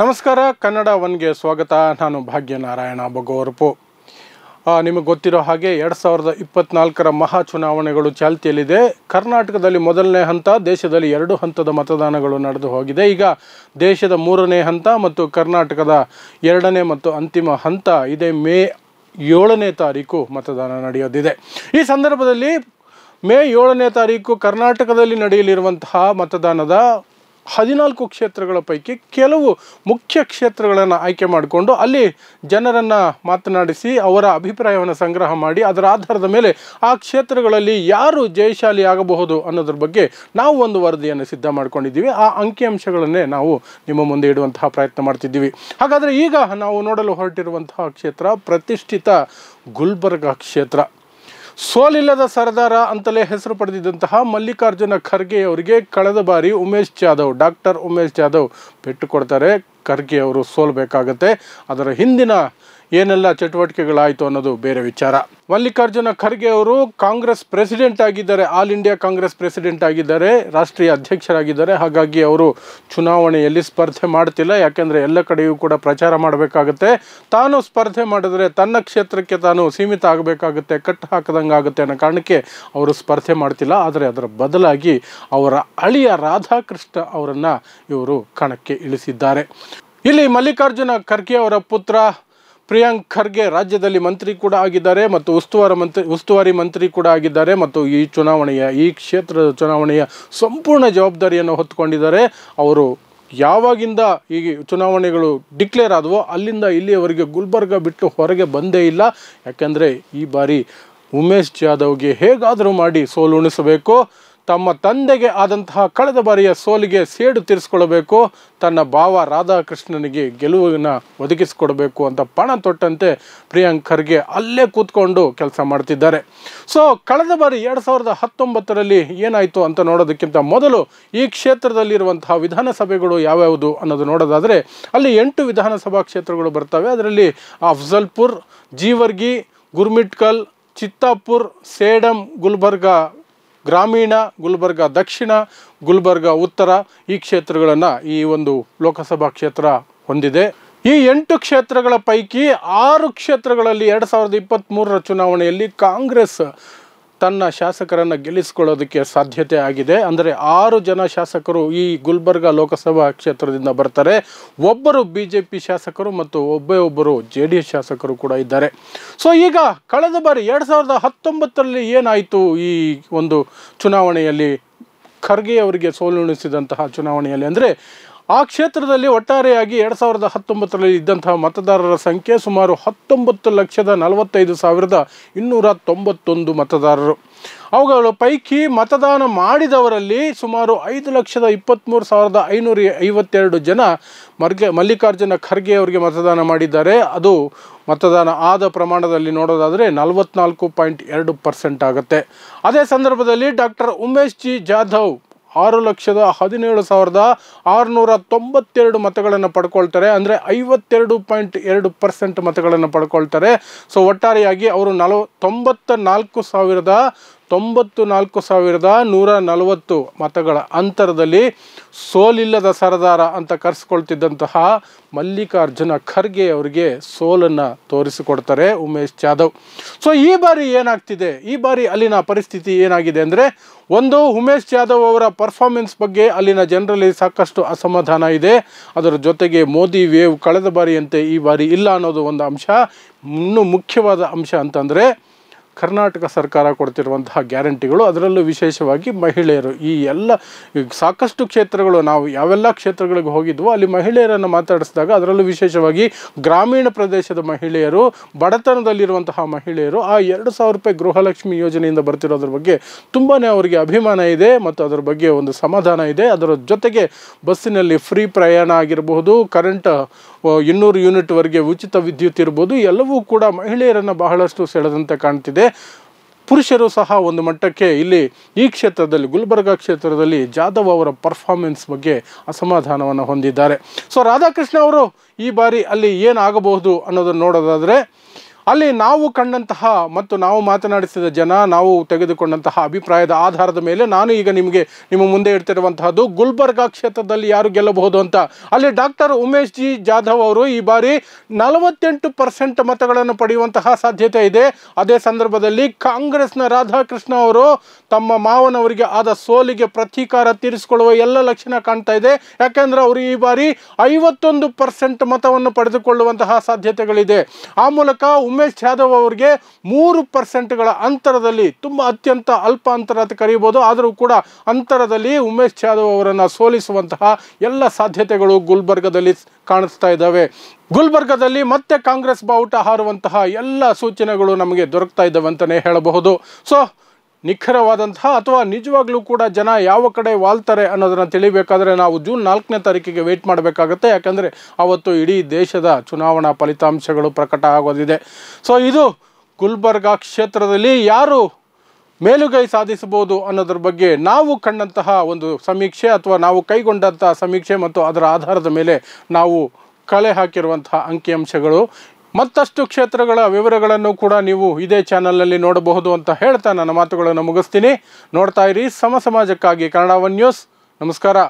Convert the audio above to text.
ನಮಸ್ಕಾರ ಕನ್ನಡ ಒನ್ಗೆ ಸ್ವಾಗತ ನಾನು ಭಾಗ್ಯನಾರಾಯಣ ಬಗೋರ್ಪು ನಿಮಗೆ ಗೊತ್ತಿರೋ ಹಾಗೆ ಎರಡು ಸಾವಿರದ ಇಪ್ಪತ್ನಾಲ್ಕರ ಮಹಾ ಚುನಾವಣೆಗಳು ಚಾಲ್ತಿಯಲ್ಲಿದೆ ಕರ್ನಾಟಕದಲ್ಲಿ ಮೊದಲನೇ ಹಂತ ದೇಶದಲ್ಲಿ ಎರಡು ಹಂತದ ಮತದಾನಗಳು ನಡೆದು ಹೋಗಿದೆ ಈಗ ದೇಶದ ಮೂರನೇ ಹಂತ ಮತ್ತು ಕರ್ನಾಟಕದ ಎರಡನೇ ಮತ್ತು ಅಂತಿಮ ಹಂತ ಇದೇ ಮೇ ಏಳನೇ ತಾರೀಕು ಮತದಾನ ನಡೆಯೋದಿದೆ ಈ ಸಂದರ್ಭದಲ್ಲಿ ಮೇ ಏಳನೇ ತಾರೀಕು ಕರ್ನಾಟಕದಲ್ಲಿ ನಡೆಯಲಿರುವಂತಹ ಮತದಾನದ ಹದಿನಾಲ್ಕು ಕ್ಷೇತ್ರಗಳ ಪೈಕಿ ಕೆಲವು ಮುಖ್ಯ ಕ್ಷೇತ್ರಗಳನ್ನು ಆಯ್ಕೆ ಮಾಡಿಕೊಂಡು ಅಲ್ಲಿ ಜನರನ್ನು ಮಾತನಾಡಿಸಿ ಅವರ ಅಭಿಪ್ರಾಯವನ್ನು ಸಂಗ್ರಹ ಮಾಡಿ ಅದರ ಆಧಾರದ ಮೇಲೆ ಆ ಕ್ಷೇತ್ರಗಳಲ್ಲಿ ಯಾರು ಜಯಶಾಲಿ ಆಗಬಹುದು ಅನ್ನೋದ್ರ ಬಗ್ಗೆ ನಾವು ಒಂದು ವರದಿಯನ್ನು ಸಿದ್ಧ ಮಾಡಿಕೊಂಡಿದ್ದೀವಿ ಆ ಅಂಕಿಅಂಶಗಳನ್ನೇ ನಾವು ನಿಮ್ಮ ಮುಂದೆ ಇಡುವಂತಹ ಪ್ರಯತ್ನ ಮಾಡ್ತಿದ್ದೀವಿ ಹಾಗಾದರೆ ಈಗ ನಾವು ನೋಡಲು ಹೊರಟಿರುವಂತಹ ಕ್ಷೇತ್ರ ಪ್ರತಿಷ್ಠಿತ ಗುಲ್ಬರ್ಗ ಕ್ಷೇತ್ರ ಸೋಲಿಲ್ಲದ ಸರದಾರ ಅಂತಲೇ ಹೆಸರು ಪಡೆದಿದ್ದಂತಹ ಮಲ್ಲಿಕಾರ್ಜುನ ಖರ್ಗೆ ಅವರಿಗೆ ಕಳೆದ ಬಾರಿ ಉಮೇಶ್ ಜಾಧವ್ ಡಾಕ್ಟರ್ ಉಮೇಶ್ ಜಾಧವ್ ಪೆಟ್ಟು ಕೊಡ್ತಾರೆ ಖರ್ಗೆ ಅವರು ಸೋಲ್ಬೇಕಾಗತ್ತೆ ಅದರ ಹಿಂದಿನ ಏನೆಲ್ಲ ಚಟುವಟಿಕೆಗಳಾಯಿತು ಅನ್ನೋದು ಬೇರೆ ವಿಚಾರ ಮಲ್ಲಿಕಾರ್ಜುನ ಖರ್ಗೆ ಅವರು ಕಾಂಗ್ರೆಸ್ ಪ್ರೆಸಿಡೆಂಟ್ ಆಗಿದ್ದಾರೆ ಆಲ್ ಇಂಡಿಯಾ ಕಾಂಗ್ರೆಸ್ ಪ್ರೆಸಿಡೆಂಟ್ ಆಗಿದ್ದಾರೆ ರಾಷ್ಟ್ರೀಯ ಅಧ್ಯಕ್ಷರಾಗಿದ್ದಾರೆ ಹಾಗಾಗಿ ಅವರು ಚುನಾವಣೆಯಲ್ಲಿ ಸ್ಪರ್ಧೆ ಮಾಡ್ತಿಲ್ಲ ಯಾಕೆಂದರೆ ಎಲ್ಲ ಕಡೆಯೂ ಕೂಡ ಪ್ರಚಾರ ಮಾಡಬೇಕಾಗುತ್ತೆ ತಾನು ಸ್ಪರ್ಧೆ ಮಾಡಿದರೆ ತನ್ನ ಕ್ಷೇತ್ರಕ್ಕೆ ತಾನು ಸೀಮಿತ ಆಗಬೇಕಾಗುತ್ತೆ ಕಟ್ ಹಾಕದಂಗೆ ಆಗುತ್ತೆ ಅನ್ನೋ ಕಾರಣಕ್ಕೆ ಅವರು ಸ್ಪರ್ಧೆ ಮಾಡ್ತಿಲ್ಲ ಆದರೆ ಅದರ ಬದಲಾಗಿ ಅವರ ಅಳಿಯ ರಾಧಾಕೃಷ್ಣ ಅವರನ್ನು ಇವರು ಕಣಕ್ಕೆ ಇಳಿಸಿದ್ದಾರೆ ಇಲ್ಲಿ ಮಲ್ಲಿಕಾರ್ಜುನ ಖರ್ಗೆ ಅವರ ಪುತ್ರ ಪ್ರಿಯಾಂಕ್ ಖರ್ಗೆ ರಾಜ್ಯದಲ್ಲಿ ಮಂತ್ರಿ ಕೂಡ ಆಗಿದ್ದಾರೆ ಮತ್ತು ಉಸ್ತುವಾರಿ ಮಂತ್ರಿ ಉಸ್ತುವಾರಿ ಮಂತ್ರಿ ಕೂಡ ಆಗಿದ್ದಾರೆ ಮತ್ತು ಈ ಚುನಾವಣೆಯ ಈ ಕ್ಷೇತ್ರದ ಚುನಾವಣೆಯ ಸಂಪೂರ್ಣ ಜವಾಬ್ದಾರಿಯನ್ನು ಹೊತ್ತುಕೊಂಡಿದ್ದಾರೆ ಅವರು ಯಾವಾಗಿಂದ ಈ ಚುನಾವಣೆಗಳು ಡಿಕ್ಲೇರ್ ಆದವೋ ಅಲ್ಲಿಂದ ಇಲ್ಲಿಯವರೆಗೆ ಗುಲ್ಬರ್ಗ ಬಿಟ್ಟು ಹೊರಗೆ ಬಂದೇ ಇಲ್ಲ ಯಾಕೆಂದರೆ ಈ ಬಾರಿ ಉಮೇಶ್ ಜಾಧವ್ಗೆ ಹೇಗಾದರೂ ಮಾಡಿ ಸೋಲುಣಿಸಬೇಕು ತಮ್ಮ ತಂದೆಗೆ ಆದಂತಹ ಕಳೆದ ಬಾರಿಯ ಸೋಲಿಗೆ ಸೇಡು ತೀರಿಸಿಕೊಳ್ಳಬೇಕು ತನ್ನ ಭಾವ ರಾಧಾಕೃಷ್ಣನಿಗೆ ಗೆಲುವಿನ ಒದಗಿಸಿಕೊಡಬೇಕು ಅಂತ ಪಣ ತೊಟ್ಟಂತೆ ಪ್ರಿಯಾಂಕರ್ಗೆ ಅಲ್ಲೇ ಕೂತ್ಕೊಂಡು ಕೆಲಸ ಮಾಡ್ತಿದ್ದಾರೆ ಸೊ ಕಳೆದ ಬಾರಿ ಎರಡು ಸಾವಿರದ ಹತ್ತೊಂಬತ್ತರಲ್ಲಿ ಏನಾಯಿತು ಅಂತ ನೋಡೋದಕ್ಕಿಂತ ಮೊದಲು ಈ ಕ್ಷೇತ್ರದಲ್ಲಿರುವಂತಹ ವಿಧಾನಸಭೆಗಳು ಯಾವ್ಯಾವುದು ಅನ್ನೋದು ನೋಡೋದಾದರೆ ಅಲ್ಲಿ ಎಂಟು ವಿಧಾನಸಭಾ ಕ್ಷೇತ್ರಗಳು ಬರ್ತವೆ ಅದರಲ್ಲಿ ಅಫ್ಜಲ್ಪುರ್ ಜೀವರ್ಗಿ ಗುರ್ಮಿಟ್ಕಲ್ ಚಿತ್ತಾಪುರ್ ಸೇಡಂ ಗುಲ್ಬರ್ಗಾ ಗ್ರಾಮೀಣ ಗುಲ್ಬರ್ಗ ದಕ್ಷಿಣ ಗುಲ್ಬರ್ಗ ಉತ್ತರ ಈ ಕ್ಷೇತ್ರಗಳನ್ನು ಈ ಒಂದು ಲೋಕಸಭಾ ಕ್ಷೇತ್ರ ಹೊಂದಿದೆ ಈ ಎಂಟು ಕ್ಷೇತ್ರಗಳ ಪೈಕಿ ಆರು ಕ್ಷೇತ್ರಗಳಲ್ಲಿ ಎರಡು ಸಾವಿರದ ಇಪ್ಪತ್ತ್ಮೂರರ ಚುನಾವಣೆಯಲ್ಲಿ ಕಾಂಗ್ರೆಸ್ ತನ್ನ ಶಾಸಕರನ್ನು ಗೆಲ್ಲಿಸಿಕೊಳ್ಳೋದಕ್ಕೆ ಸಾಧ್ಯತೆ ಆಗಿದೆ ಅಂದರೆ ಆರು ಜನ ಶಾಸಕರು ಈ ಗುಲ್ಬರ್ಗಾ ಲೋಕಸಭಾ ಕ್ಷೇತ್ರದಿಂದ ಬರ್ತಾರೆ ಒಬ್ಬರು ಬಿ ಜೆ ಪಿ ಶಾಸಕರು ಮತ್ತು ಒಬ್ಬೇ ಒಬ್ಬರು ಜೆ ಡಿ ಎಸ್ ಶಾಸಕರು ಕೂಡ ಇದ್ದಾರೆ ಸೊ ಈಗ ಕಳೆದ ಬಾರಿ ಎರಡು ಸಾವಿರದ ಹತ್ತೊಂಬತ್ತರಲ್ಲಿ ಏನಾಯಿತು ಈ ಒಂದು ಚುನಾವಣೆಯಲ್ಲಿ ಖರ್ಗೆ ಅವರಿಗೆ ಸೋಲುಣಿಸಿದಂತಹ ಚುನಾವಣೆಯಲ್ಲಿ ಅಂದರೆ ಆ ಕ್ಷೇತ್ರದಲ್ಲಿ ಒಟ್ಟಾರೆಯಾಗಿ ಎರಡು ಸಾವಿರದ ಹತ್ತೊಂಬತ್ತರಲ್ಲಿ ಇದ್ದಂತಹ ಮತದಾರರ ಸಂಖ್ಯೆ ಸುಮಾರು ಹತ್ತೊಂಬತ್ತು ಲಕ್ಷದ ನಲವತ್ತೈದು ಸಾವಿರದ ಇನ್ನೂರ ತೊಂಬತ್ತೊಂದು ಮತದಾರರು ಅವುಗಳ ಪೈಕಿ ಮತದಾನ ಮಾಡಿದವರಲ್ಲಿ ಸುಮಾರು ಐದು ಲಕ್ಷದ ಇಪ್ಪತ್ತ್ಮೂರು ಸಾವಿರದ ಐನೂರ ಐವತ್ತೆರಡು ಜನ ಮರ್ಗೆ ಮಲ್ಲಿಕಾರ್ಜುನ ಖರ್ಗೆ ಅವರಿಗೆ ಮತದಾನ ಮಾಡಿದ್ದಾರೆ ಅದು ಮತದಾನ ಆದ ಪ್ರಮಾಣದಲ್ಲಿ ನೋಡೋದಾದರೆ ನಲವತ್ನಾಲ್ಕು ಪಾಯಿಂಟ್ ಎರಡು ಪರ್ಸೆಂಟ್ ಆಗುತ್ತೆ ಅದೇ ಸಂದರ್ಭದಲ್ಲಿ ಡಾಕ್ಟರ್ ಉಮೇಶ್ ಜಿ ಜಾಧವ್ ಆರು ಲಕ್ಷದ ಹದಿನೇಳು ಸಾವಿರದ ಆರುನೂರ ತೊಂಬತ್ತೆರಡು ಮತಗಳನ್ನು ಪಡ್ಕೊಳ್ತಾರೆ ಅಂದರೆ ಐವತ್ತೆರಡು ಪಾಯಿಂಟ್ ಎರಡು ಪರ್ಸೆಂಟ್ ಮತಗಳನ್ನು ಪಡ್ಕೊಳ್ತಾರೆ ಸೊ ಒಟ್ಟಾರೆಯಾಗಿ ಅವರು ನಲವ ತೊಂಬತ್ತ ನಾಲ್ಕು ಸಾವಿರದ ತೊಂಬತ್ತು ನಾಲ್ಕು ಸಾವಿರದ ನೂರ ನಲವತ್ತು ಮತಗಳ ಅಂತರದಲ್ಲಿ ಸೋಲಿಲ್ಲದ ಸರದಾರ ಅಂತ ಕರೆಸ್ಕೊಳ್ತಿದ್ದಂತಹ ಮಲ್ಲಿಕಾರ್ಜುನ ಖರ್ಗೆ ಅವರಿಗೆ ಸೋಲನ್ನು ತೋರಿಸಿಕೊಡ್ತಾರೆ ಉಮೇಶ್ ಜಾಧವ್ ಸೊ ಈ ಬಾರಿ ಏನಾಗ್ತಿದೆ ಈ ಬಾರಿ ಅಲ್ಲಿನ ಪರಿಸ್ಥಿತಿ ಏನಾಗಿದೆ ಅಂದರೆ ಒಂದು ಉಮೇಶ್ ಜಾಧವ್ ಅವರ ಪರ್ಫಾರ್ಮೆನ್ಸ್ ಬಗ್ಗೆ ಅಲ್ಲಿನ ಜನರಲ್ಲಿ ಸಾಕಷ್ಟು ಅಸಮಾಧಾನ ಇದೆ ಅದರ ಜೊತೆಗೆ ಮೋದಿ ವೇವ್ ಕಳೆದ ಬಾರಿಯಂತೆ ಈ ಬಾರಿ ಇಲ್ಲ ಅನ್ನೋದು ಒಂದು ಅಂಶ ಇನ್ನೂ ಮುಖ್ಯವಾದ ಅಂಶ ಅಂತಂದರೆ ಕರ್ನಾಟಕ ಸರ್ಕಾರ ಕೊಡ್ತಿರುವಂತಹ ಗ್ಯಾರಂಟಿಗಳು ಅದರಲ್ಲೂ ವಿಶೇಷವಾಗಿ ಮಹಿಳೆಯರು ಈ ಎಲ್ಲ ಸಾಕಷ್ಟು ಕ್ಷೇತ್ರಗಳು ನಾವು ಯಾವೆಲ್ಲ ಕ್ಷೇತ್ರಗಳಿಗೆ ಹೋಗಿದ್ವೋ ಅಲ್ಲಿ ಮಹಿಳೆಯರನ್ನು ಮಾತಾಡಿಸಿದಾಗ ಅದರಲ್ಲೂ ವಿಶೇಷವಾಗಿ ಗ್ರಾಮೀಣ ಪ್ರದೇಶದ ಮಹಿಳೆಯರು ಬಡತನದಲ್ಲಿರುವಂತಹ ಮಹಿಳೆಯರು ಆ ಎರಡು ಸಾವಿರ ರೂಪಾಯಿ ಗೃಹಲಕ್ಷ್ಮಿ ಯೋಜನೆಯಿಂದ ಬರ್ತಿರೋದ್ರ ಬಗ್ಗೆ ತುಂಬಾ ಅವರಿಗೆ ಅಭಿಮಾನ ಇದೆ ಮತ್ತು ಅದರ ಬಗ್ಗೆ ಒಂದು ಸಮಾಧಾನ ಇದೆ ಅದರ ಜೊತೆಗೆ ಬಸ್ಸಿನಲ್ಲಿ ಫ್ರೀ ಪ್ರಯಾಣ ಆಗಿರಬಹುದು ಕರೆಂಟ್ ಇನ್ನೂರು ಯೂನಿಟ್ವರೆಗೆ ಉಚಿತ ವಿದ್ಯುತ್ ಇರ್ಬೋದು ಎಲ್ಲವೂ ಕೂಡ ಮಹಿಳೆಯರನ್ನು ಬಹಳಷ್ಟು ಸೆಳೆದಂತೆ ಕಾಣ್ತಿದೆ ಪುರುಷರು ಸಹ ಒಂದು ಮಟ್ಟಕ್ಕೆ ಇಲ್ಲಿ ಈ ಕ್ಷೇತ್ರದಲ್ಲಿ ಗುಲ್ಬರ್ಗಾ ಕ್ಷೇತ್ರದಲ್ಲಿ ಜಾಧವ್ ಅವರ ಪರ್ಫಾರ್ಮೆನ್ಸ್ ಬಗ್ಗೆ ಅಸಮಾಧಾನವನ್ನು ಹೊಂದಿದ್ದಾರೆ ಸೊ ರಾಧಾಕೃಷ್ಣ ಅವರು ಈ ಬಾರಿ ಅಲ್ಲಿ ಏನಾಗಬಹುದು ಅನ್ನೋದನ್ನು ನೋಡೋದಾದರೆ ಅಲ್ಲಿ ನಾವು ಕಂಡಂತಹ ಮತ್ತು ನಾವು ಮಾತನಾಡಿಸಿದ ಜನ ನಾವು ತೆಗೆದುಕೊಂಡಂತಹ ಅಭಿಪ್ರಾಯದ ಆಧಾರದ ಮೇಲೆ ನಾನು ಈಗ ನಿಮಗೆ ನಿಮ್ಮ ಮುಂದೆ ಇಡ್ತಿರುವಂತಹದ್ದು ಗುಲ್ಬರ್ಗಾ ಕ್ಷೇತ್ರದಲ್ಲಿ ಯಾರು ಗೆಲ್ಲಬಹುದು ಅಂತ ಅಲ್ಲಿ ಡಾಕ್ಟರ್ ಉಮೇಶ್ ಜಿ ಜಾಧವ್ ಅವರು ಈ ಬಾರಿ ನಲವತ್ತೆಂಟು ಪರ್ಸೆಂಟ್ ಮತಗಳನ್ನು ಪಡೆಯುವಂತಹ ಸಾಧ್ಯತೆ ಇದೆ ಅದೇ ಸಂದರ್ಭದಲ್ಲಿ ಕಾಂಗ್ರೆಸ್ನ ರಾಧಾಕೃಷ್ಣ ಅವರು ತಮ್ಮ ಮಾವನವರಿಗೆ ಆದ ಸೋಲಿಗೆ ಪ್ರತೀಕಾರ ತೀರಿಸಿಕೊಳ್ಳುವ ಎಲ್ಲ ಲಕ್ಷಣ ಕಾಣ್ತಾ ಇದೆ ಯಾಕೆಂದರೆ ಅವರು ಈ ಬಾರಿ ಐವತ್ತೊಂದು ಪರ್ಸೆಂಟ್ ಮತವನ್ನು ಪಡೆದುಕೊಳ್ಳುವಂತಹ ಸಾಧ್ಯತೆಗಳಿದೆ ಆ ಮೂಲಕ ಉಮೇಶ್ ಜಾಧವ್ ಅವರಿಗೆ ಮೂರು ಪರ್ಸೆಂಟ್ಗಳ ಅಂತರದಲ್ಲಿ ತುಂಬ ಅತ್ಯಂತ ಅಲ್ಪ ಅಂತರ ಅಂತ ಕರೀಬೋದು ಆದರೂ ಕೂಡ ಅಂತರದಲ್ಲಿ ಉಮೇಶ್ ಯಾದವ್ ಅವರನ್ನು ಸೋಲಿಸುವಂತಹ ಎಲ್ಲ ಸಾಧ್ಯತೆಗಳು ಗುಲ್ಬರ್ಗದಲ್ಲಿ ಕಾಣಿಸ್ತಾ ಇದ್ದಾವೆ ಗುಲ್ಬರ್ಗದಲ್ಲಿ ಮತ್ತೆ ಕಾಂಗ್ರೆಸ್ ಬಾವುಟ ಹಾರುವಂತಹ ಎಲ್ಲ ಸೂಚನೆಗಳು ನಮಗೆ ದೊರಕ್ತಾ ಇದ್ದಾವೆ ಅಂತಲೇ ಹೇಳಬಹುದು ಸೊ ನಿಖರವಾದಂತಹ ಅಥವಾ ನಿಜವಾಗ್ಲೂ ಕೂಡ ಜನ ಯಾವ ಕಡೆ ವಾಲ್ತಾರೆ ಅನ್ನೋದನ್ನು ತಿಳಿಬೇಕಾದ್ರೆ ನಾವು ಜೂನ್ ನಾಲ್ಕನೇ ತಾರೀಕಿಗೆ ವೆಯ್ಟ್ ಮಾಡಬೇಕಾಗತ್ತೆ ಯಾಕಂದರೆ ಅವತ್ತು ಇಡೀ ದೇಶದ ಚುನಾವಣಾ ಫಲಿತಾಂಶಗಳು ಪ್ರಕಟ ಆಗೋದಿದೆ ಸೊ ಇದು ಗುಲ್ಬರ್ಗಾ ಕ್ಷೇತ್ರದಲ್ಲಿ ಯಾರು ಮೇಲುಗೈ ಸಾಧಿಸಬಹುದು ಅನ್ನೋದ್ರ ಬಗ್ಗೆ ನಾವು ಕಂಡಂತಹ ಒಂದು ಸಮೀಕ್ಷೆ ಅಥವಾ ನಾವು ಕೈಗೊಂಡಂತಹ ಸಮೀಕ್ಷೆ ಮತ್ತು ಅದರ ಆಧಾರದ ಮೇಲೆ ನಾವು ಕಳೆ ಹಾಕಿರುವಂತಹ ಅಂಕಿಅಂಶಗಳು ಮತ್ತಷ್ಟು ಕ್ಷೇತ್ರಗಳ ವಿವರಗಳನ್ನು ಕೂಡ ನೀವು ಇದೇ ಚಾನಲ್ನಲ್ಲಿ ನೋಡಬಹುದು ಅಂತ ಹೇಳ್ತಾ ನನ್ನ ಮಾತುಗಳನ್ನು ಮುಗಿಸ್ತೀನಿ ನೋಡ್ತಾ ಇರಿ ಸಮ ಸಮಾಜಕ್ಕಾಗಿ ಕನ್ನಡ ಒನ್ ನ್ಯೂಸ್ ನಮಸ್ಕಾರ